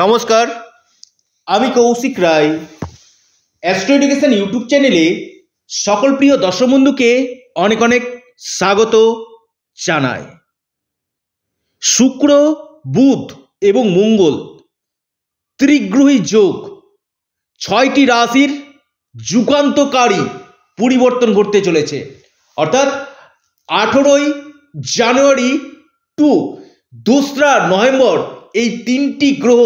নমস্কার আমি Koushik Roy astro education YouTube চ্যানেলে সকল প্রিয় দর্শক বন্ধুকে অনেক অনেক স্বাগত জানাই শুক্র বুধ এবং মঙ্গল ত্রিগ্রহী যোগ ছয়টি রাশির যুগান্তকারী পরিবর্তন ঘটতে চলেছে অর্থাৎ আঠেরোই জানুয়ারি টু দোসরা নভেম্বর এই তিনটি গ্রহ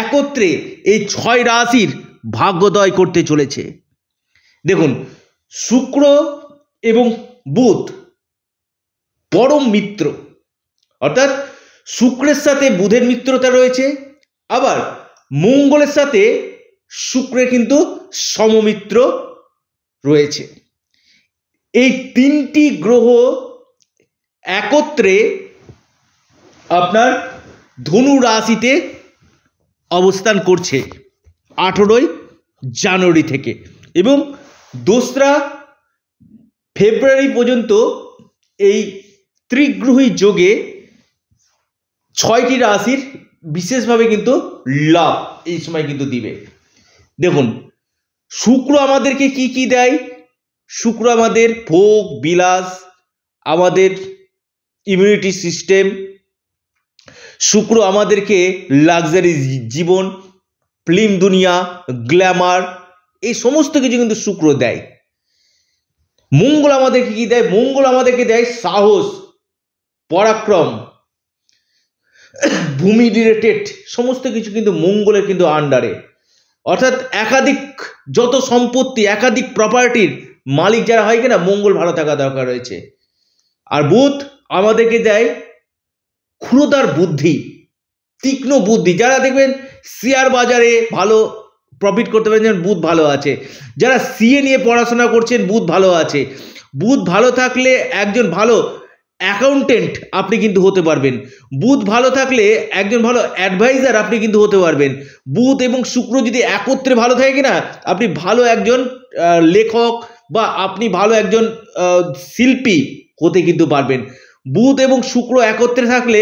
একত্রে এই ছয় রাশির ভাগ্যদয় করতে চলেছে দেখুন শুক্র এবং বুধ পরম মিত্র অর্থাৎ শুক্রের সাথে বুধের মিত্রতা রয়েছে আবার মঙ্গলের সাথে শুক্রের কিন্তু সমমিত্র রয়েছে এই তিনটি গ্রহ একত্রে আপনার ধনু রাশিতে অবস্থান করছে আঠেরোই জানুয়ারি থেকে এবং দোসরা ফেব্রুয়ারি পর্যন্ত এই ত্রিগ্রহী যোগে ছয়টি রাশির বিশেষভাবে কিন্তু লাভ এই সময় কিন্তু দিবে দেখুন শুক্র আমাদেরকে কি কি দেয় শুক্র আমাদের ভোগ বিলাস আমাদের ইমিউনিটি সিস্টেম শুক্র আমাদেরকে লাক্সারি জীবন ফিল্ম দুনিয়া গ্ল্যামার এই সমস্ত কিছু কিন্তু শুক্র দেয় মঙ্গল আমাদেরকে কি দেয় মঙ্গল আমাদেরকে দেয় সাহস পরাক্রম ভূমি রিলেটেড সমস্ত কিছু কিন্তু মঙ্গলের কিন্তু আন্ডারে অর্থাৎ একাধিক যত সম্পত্তি একাধিক প্রপার্টির মালিক যারা হয় কিনা মঙ্গল ভালো থাকা দরকার রয়েছে আর বুধ আমাদেরকে দেয় ক্ষুরতার বুদ্ধি তীক্ষ্ণ বুদ্ধি যারা দেখবেন শেয়ার বাজারে ভালো প্রফিট করতে পারছেন বুধ ভালো আছে যারা সিএ নিয়ে পড়াশোনা করছেন বুধ ভালো আছে বুধ ভালো থাকলে একজন ভালো অ্যাকাউন্টেন্ট আপনি কিন্তু হতে পারবেন বুধ ভালো থাকলে একজন ভালো অ্যাডভাইজার আপনি কিন্তু হতে পারবেন বুধ এবং শুক্র যদি একত্রে ভালো থাকে না আপনি ভালো একজন লেখক বা আপনি ভালো একজন শিল্পী হতে কিন্তু পারবেন বুধ এবং শুক্র একত্রে থাকলে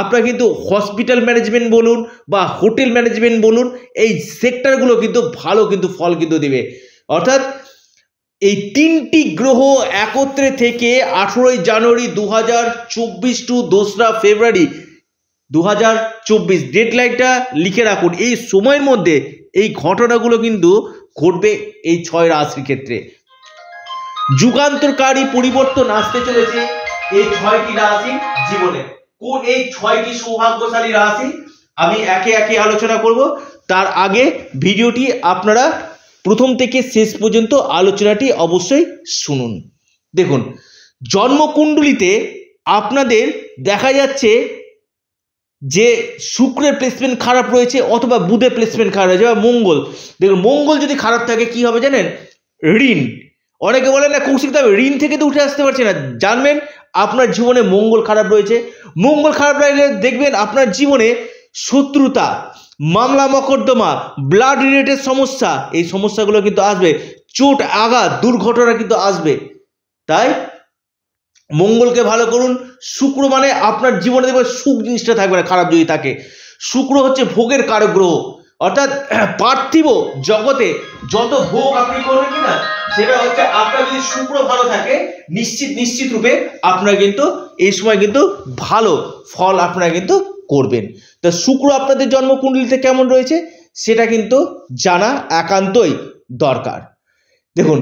আপনার কিন্তু হসপিটাল ম্যানেজমেন্ট বলুন বা হোটেল ম্যানেজমেন্ট বলুন এই সেক্টরগুলো কিন্তু ভালো কিন্তু ফল কিন্তু দেবে অর্থাৎ এই তিনটি গ্রহ একত্রে থেকে আঠেরোই জানুয়ারি দু হাজার চব্বিশ টু দোসরা ফেব্রুয়ারি দু হাজার চব্বিশ ডেডলাইনটা লিখে রাখুন এই সময়ের মধ্যে এই ঘটনাগুলো কিন্তু ঘটবে এই ছয় রাশির ক্ষেত্রে যুগান্তরকারী পরিবর্তন আসতে চলেছে এই ছয়টি রাশি জীবনে কোন এই ছয়টি সৌভাগ্যশালী রাশি আমি একে একে আলোচনা করব তার আগে ভিডিওটি আপনারা প্রথম থেকে শেষ পর্যন্ত আলোচনাটি অবশ্যই শুনুন দেখুন জন্মকুণ্ডলিতে আপনাদের দেখা যাচ্ছে যে শুক্রের প্লেসমেন্ট খারাপ রয়েছে অথবা বুধের প্লেসমেন্ট খারাপ রয়েছে বা মঙ্গল দেখুন মঙ্গল যদি খারাপ থাকে কি হবে জানেন ঋণ অনেকে বলেন না কৌশিক তবে ঋণ থেকে তো উঠে আসতে পারছে না জানবেন আপনার জীবনে মঙ্গল খারাপ রয়েছে মঙ্গল খারাপ লাগলে দেখবেন আপনার জীবনে শত্রুতা মামলা মকদ্দমা ব্লাড রিলেটেড সমস্যা এই সমস্যাগুলো কিন্তু আসবে চোট আঘাত দুর্ঘটনা কিন্তু আসবে তাই মঙ্গলকে ভালো করুন শুক্র মানে আপনার জীবনে দেখবেন সুখ জিনিসটা থাকবে না খারাপ যদি থাকে শুক্র হচ্ছে ভোগের কারগ্রহ গ্রহ অর্থাৎ পার্থিব জগতে যত ভোগ আপনি করবেন কিনা সেটা হচ্ছে আপনার যদি শুক্র ভালো থাকে নিশ্চিত নিশ্চিত রূপে আপনারা কিন্তু এই সময় কিন্তু ভালো ফল আপনারা কিন্তু করবেন তা শুক্র আপনাদের জন্মকুণ্ডলিতে কেমন রয়েছে সেটা কিন্তু জানা একান্তই দরকার দেখুন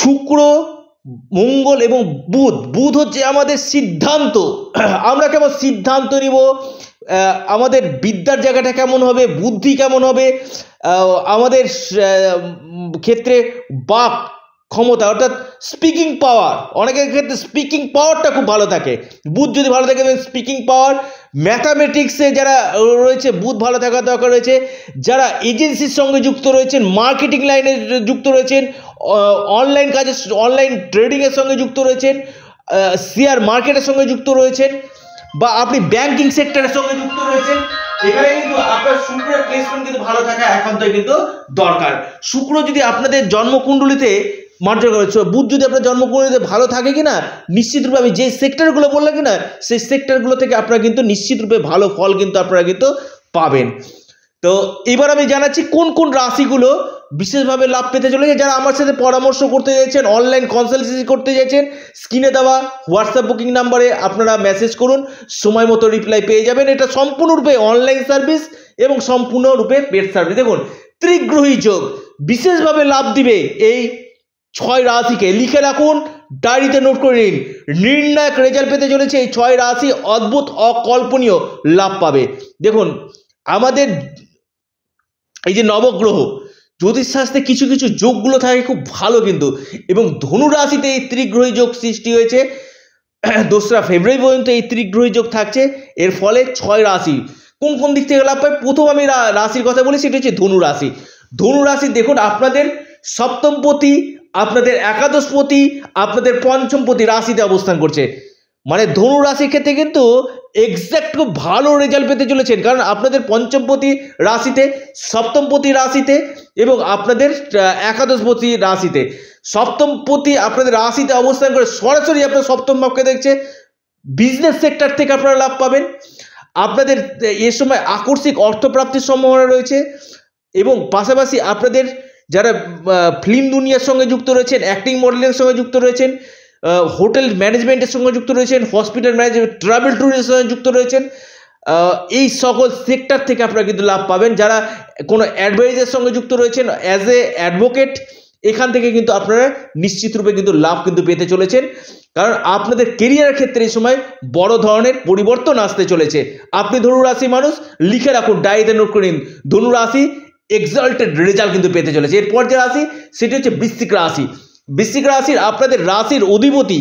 শুক্র মঙ্গল এবং বুধ বুধ হচ্ছে আমাদের সিদ্ধান্ত আমরা কেমন সিদ্ধান্ত নিব আমাদের বিদ্যার জায়গাটা কেমন হবে বুদ্ধি কেমন হবে আমাদের ক্ষেত্রে বাক ক্ষমতা অর্থাৎ স্পিকিং পাওয়ার অনেকের ক্ষেত্রে স্পিকিং পাওয়ারটা খুব ভালো থাকে বুধ যদি ভালো থাকে স্পিকিং পাওয়ার ম্যাথামেটিক্সে যারা রয়েছে বুধ ভালো থাকার দরকার রয়েছে যারা এজেন্সির সঙ্গে যুক্ত রয়েছেন মার্কেটিং লাইনে যুক্ত রয়েছেন অনলাইন কাজের অনলাইন ট্রেডিংয়ের সঙ্গে যুক্ত রয়েছেন শেয়ার মার্কেটের সঙ্গে যুক্ত রয়েছেন বা আপনি ব্যাংকিং সেক্টরের সঙ্গে যুক্ত রয়েছেন এখানে কিন্তু আপনার শুক্রের প্লেসমেন্ট কিন্তু ভালো থাকা একান্তই কিন্তু দরকার শুক্র যদি আপনাদের জন্মকুণ্ডলিতে মর্যাদা করেছে বুধ যদি আপনার জন্মকুণ্ডলিতে ভালো থাকে কিনা নিশ্চিতরূপে আমি যে সেক্টরগুলো বললাম কিনা সেই সেক্টরগুলো থেকে আপনারা কিন্তু নিশ্চিতরূপে ভালো ফল কিন্তু আপনারা কিন্তু পাবেন তো এবার আমি জানাচ্ছি কোন কোন রাশিগুলো বিশেষভাবে লাভ পেতে চলেছে যারা আমার সাথে পরামর্শ করতে চাইছেন অনলাইন কনসালটেন্সি করতে চাইছেন স্ক্রিনে দেওয়া হোয়াটসঅ্যাপ বুকিং নাম্বারে আপনারা মেসেজ করুন সময় মতো রিপ্লাই পেয়ে যাবেন এটা সম্পূর্ণরূপে অনলাইন সার্ভিস এবং সম্পূর্ণরূপে পেড সার্ভিস দেখুন ত্রিগ্রহী যোগ বিশেষভাবে লাভ দিবে এই ছয় রাশিকে লিখে রাখুন ডায়েরিতে নোট করে নিন নির্ণায়ক রেজাল্ট পেতে চলেছে এই ছয় রাশি অদ্ভুত অকল্পনীয় লাভ পাবে দেখুন আমাদের এই যে নবগ্রহ জ্যোতিষশাস্ত্রে কিছু কিছু যোগগুলো থাকে খুব ভালো কিন্তু এবং ধনু রাশিতে এই ত্রিগ্রহী যোগ সৃষ্টি হয়েছে দোসরা ফেব্রুয়ারি পর্যন্ত এই ত্রিগ্রহী যোগ থাকছে এর ফলে ছয় রাশি কোন কোন দিক থেকে লাভ পায় প্রথম আমি রাশির কথা বলি সেটা হচ্ছে ধনু রাশি ধনু রাশি দেখুন আপনাদের সপ্তমপতি আপনাদের একাদশপতি আপনাদের পঞ্চমপতি রাশিতে অবস্থান করছে মানে ধনু রাশির ক্ষেত্রে কিন্তু এক্স্যাক্ট খুব ভালো রেজাল্ট পেতে চলেছেন কারণ আপনাদের পঞ্চমপতি রাশিতে সপ্তমপতি রাশিতে এবং আপনাদের একাদশপতি রাশিতে সপ্তমপতি আপনাদের রাশিতে অবস্থান করে সরাসরি আপনার সপ্তম ভাবকে দেখছে বিজনেস সেক্টর থেকে আপনারা লাভ পাবেন আপনাদের এ সময় আকস্মিক অর্থপ্রাপ্তির সম্ভাবনা রয়েছে এবং পাশাপাশি আপনাদের যারা ফিল্ম দুনিয়ার সঙ্গে যুক্ত রয়েছেন অ্যাক্টিং মডেলের সঙ্গে যুক্ত রয়েছেন হোটেল ম্যানেজমেন্টের সঙ্গে যুক্ত রয়েছেন হসপিটাল ম্যানেজমেন্ট ট্রাভেল ট্যুরিস্টের সঙ্গে যুক্ত রয়েছেন এই সকল সেক্টর থেকে আপনারা কিন্তু লাভ পাবেন যারা কোনো অ্যাডভাইজারের সঙ্গে যুক্ত রয়েছেন অ্যাজ এ অ্যাডভোকেট এখান থেকে কিন্তু আপনারা নিশ্চিতরূপে কিন্তু লাভ কিন্তু পেতে চলেছেন কারণ আপনাদের কেরিয়ারের ক্ষেত্রে এই সময় বড় ধরনের পরিবর্তন আসতে চলেছে আপনি ধনুরাশি রাশি মানুষ লিখে রাখুন ডায়েতে নোট করে নিন ধনু রাশি এক্সাল্টেড রেজাল্ট কিন্তু পেতে চলেছে এরপর যে রাশি সেটি হচ্ছে বৃশ্চিক রাশি বৃশ্চিক রাশির আপনাদের রাশির অধিপতি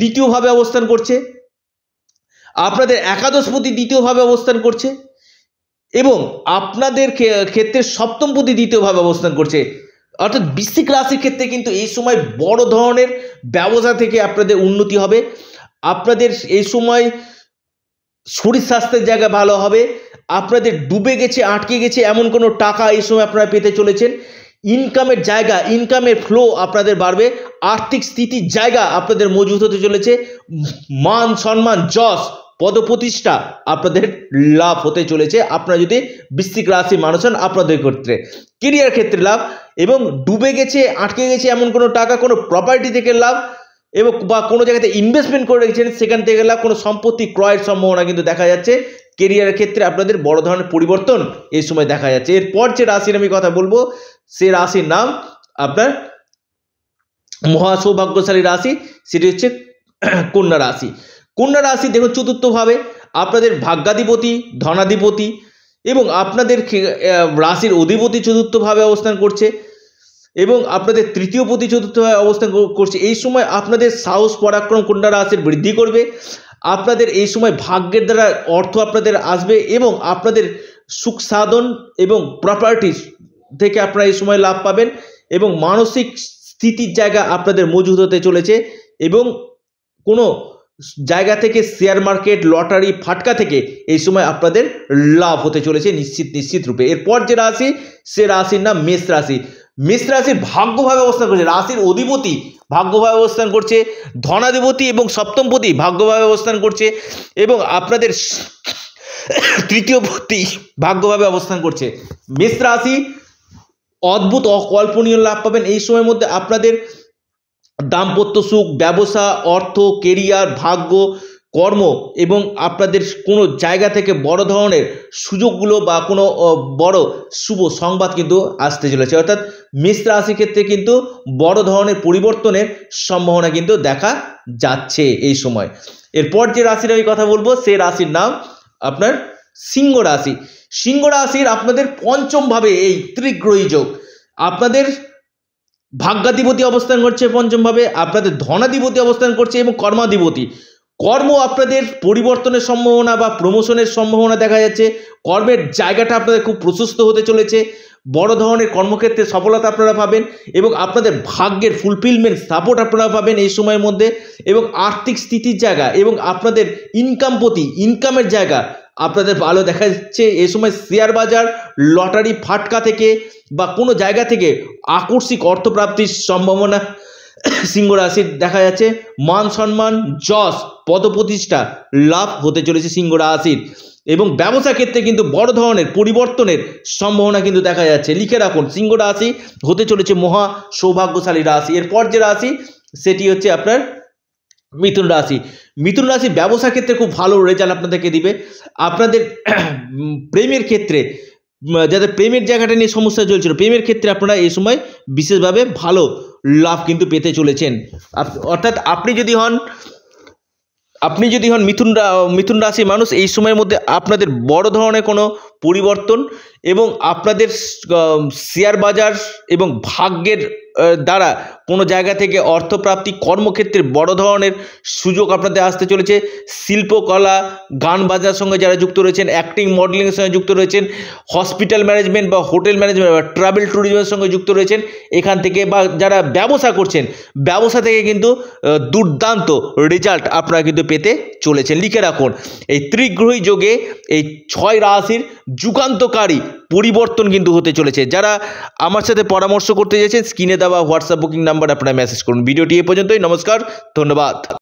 দ্বিতীয়ভাবে অবস্থান করছে আপনাদের একাদশপতি দ্বিতীয়ভাবে অবস্থান করছে এবং আপনাদের ক্ষেত্রে সপ্তমপতি দ্বিতীয়ভাবে অবস্থান করছে অর্থাৎ বৃশ্চিক রাশির ক্ষেত্রে কিন্তু এই সময় বড় ধরনের ব্যবসা থেকে আপনাদের উন্নতি হবে আপনাদের এই সময় শরীর স্বাস্থ্যের জায়গা ভালো হবে আপনাদের ডুবে গেছে আটকে গেছে এমন কোনো টাকা এই সময় আপনারা পেতে চলেছেন ইনকামের জায়গা ইনকামের ফ্লো আপনাদের বাড়বে আর্থিক স্থিতির জায়গা আপনাদের মজবুত হতে চলেছে মান সম্মান যশ পদপ্রতিষ্ঠা আপনাদের লাভ হতে চলেছে আপনারা যদি বৃশ্চিক রাশি মানুষ হন আপনাদের ক্ষেত্রে কেরিয়ার ক্ষেত্রে লাভ এবং ডুবে গেছে আটকে গেছে এমন কোনো টাকা কোনো প্রপার্টি থেকে লাভ এবং বা কোনো জায়গাতে ইনভেস্টমেন্ট করে রেখেছেন সেখান থেকে লাভ কোনো সম্পত্তি ক্রয়ের সম্ভাবনা কিন্তু দেখা যাচ্ছে কেরিয়ারের ক্ষেত্রে আপনাদের বড় ধরনের পরিবর্তন এই সময় দেখা যাচ্ছে এরপর যে রাশির আমি কথা বলবো সে রাশির নাম আপনার মহা সৌভাগ্যশালী রাশি সেটি হচ্ছে কন্যা রাশি কন্যা রাশি দেখুন চতুর্থভাবে আপনাদের ভাগ্যাধিপতি ধনাধিপতি এবং আপনাদের রাশির অধিপতি চতুর্থভাবে অবস্থান করছে এবং আপনাদের তৃতীয় প্রতি অবস্থান করছে এই সময় আপনাদের সাহস পরাক্রম কন্যা রাশির বৃদ্ধি করবে আপনাদের এই সময় ভাগ্যের দ্বারা অর্থ আপনাদের আসবে এবং আপনাদের সুখ সাধন এবং প্রপার্টিস থেকে আপনারা এই সময় লাভ পাবেন এবং মানসিক স্থিতির জায়গা আপনাদের মজুদ হতে চলেছে এবং কোনো জায়গা থেকে শেয়ার মার্কেট লটারি ফাটকা থেকে এই সময় আপনাদের লাভ হতে চলেছে নিশ্চিত নিশ্চিত রূপে এরপর যে রাশি সে রাশির নাম মেষ রাশি মেষ রাশির ভাগ্যভাবে অবস্থান করেছে রাশির অধিপতি ভাগ্যভাবে অবস্থান করছে ধনাধিপতি এবং সপ্তমপতি ভাগ্যভাবে অবস্থান করছে এবং আপনাদের তৃতীয় পতি ভাগ্যভাবে অবস্থান করছে মেষ রাশি অদ্ভুত অকল্পনীয় লাভ পাবেন এই সময়ের মধ্যে আপনাদের দাম্পত্য সুখ ব্যবসা অর্থ কেরিয়ার ভাগ্য কর্ম এবং আপনাদের কোনো জায়গা থেকে বড় ধরনের সুযোগগুলো বা কোনো বড় শুভ সংবাদ কিন্তু আসতে চলেছে অর্থাৎ মেষ রাশির ক্ষেত্রে কিন্তু বড় ধরনের পরিবর্তনের সম্ভাবনা কিন্তু দেখা যাচ্ছে এই সময় এরপর যে রাশির আমি কথা বলবো সে রাশির নাম আপনার সিংহ রাশি সিংহ রাশির আপনাদের পঞ্চমভাবে এই ত্রিগ্রহী যোগ আপনাদের ভাগ্যাধিপতি অবস্থান করছে পঞ্চমভাবে আপনাদের ধনাধিপতি অবস্থান করছে এবং কর্মাধিপতি কর্ম আপনাদের পরিবর্তনের সম্ভাবনা বা প্রমোশনের সম্ভাবনা দেখা যাচ্ছে কর্মের জায়গাটা আপনাদের খুব প্রশস্ত হতে চলেছে বড় ধরনের কর্মক্ষেত্রে সফলতা আপনারা পাবেন এবং আপনাদের ভাগ্যের ফুলফিলমেন্ট সাপোর্ট আপনারা পাবেন এই সময়ের মধ্যে এবং আর্থিক স্থিতির জায়গা এবং আপনাদের ইনকাম প্রতি ইনকামের জায়গা আপনাদের ভালো দেখা যাচ্ছে এই সময় শেয়ার বাজার লটারি ফাটকা থেকে বা কোনো জায়গা থেকে আকস্মিক অর্থপ্রাপ্তির সম্ভাবনা সিংহ রাশির দেখা যাচ্ছে মান সম্মান যশ পদপ্রতিষ্ঠা লাভ হতে চলেছে সিংহ রাশির এবং ব্যবসা ক্ষেত্রে কিন্তু বড় ধরনের পরিবর্তনের সম্ভাবনা কিন্তু দেখা যাচ্ছে লিখে রাখুন সিংহ রাশি হতে চলেছে মহা সৌভাগ্যশালী রাশি এরপর যে রাশি সেটি হচ্ছে আপনার মিথুন রাশি মিথুন রাশি ব্যবসা ক্ষেত্রে খুব ভালো রেজাল্ট আপনাদেরকে দিবে আপনাদের প্রেমের ক্ষেত্রে যাদের প্রেমের জায়গাটা নিয়ে সমস্যা চলছিল প্রেমের ক্ষেত্রে আপনারা এই সময় বিশেষভাবে ভালো লাভ কিন্তু পেতে চলেছেন অর্থাৎ আপনি যদি হন আপনি যদি হন মিথুন মিথুন রাশির মানুষ এই সময়ের মধ্যে আপনাদের বড় ধরনের কোনো পরিবর্তন এবং আপনাদের শেয়ার বাজার এবং ভাগ্যের দ্বারা কোনো জায়গা থেকে অর্থপ্রাপ্তি কর্মক্ষেত্রে বড় ধরনের সুযোগ আপনাদের আসতে চলেছে শিল্পকলা গান বাজনার সঙ্গে যারা যুক্ত রয়েছেন অ্যাক্টিং মডেলিংয়ের সঙ্গে যুক্ত রয়েছেন হসপিটাল ম্যানেজমেন্ট বা হোটেল ম্যানেজমেন্ট বা ট্রাভেল ট্যুরিজমের সঙ্গে যুক্ত রয়েছেন এখান থেকে বা যারা ব্যবসা করছেন ব্যবসা থেকে কিন্তু দুর্দান্ত রেজাল্ট আপনারা কিন্তু পেতে চলেছেন লিখে রাখুন এই ত্রিগ্রহী যোগে এই ছয় রাশির যুগান্তকারী পরিবর্তন কিন্তু হতে চলেছে যারা আমার সাথে পরামর্শ করতে চেয়েছেন স্ক্রিনে দেওয়া হোয়াটসঅ্যাপ বুকিং নাম্বার আপনারা মেসেজ করুন ভিডিওটি এ পর্যন্তই নমস্কার ধন্যবাদ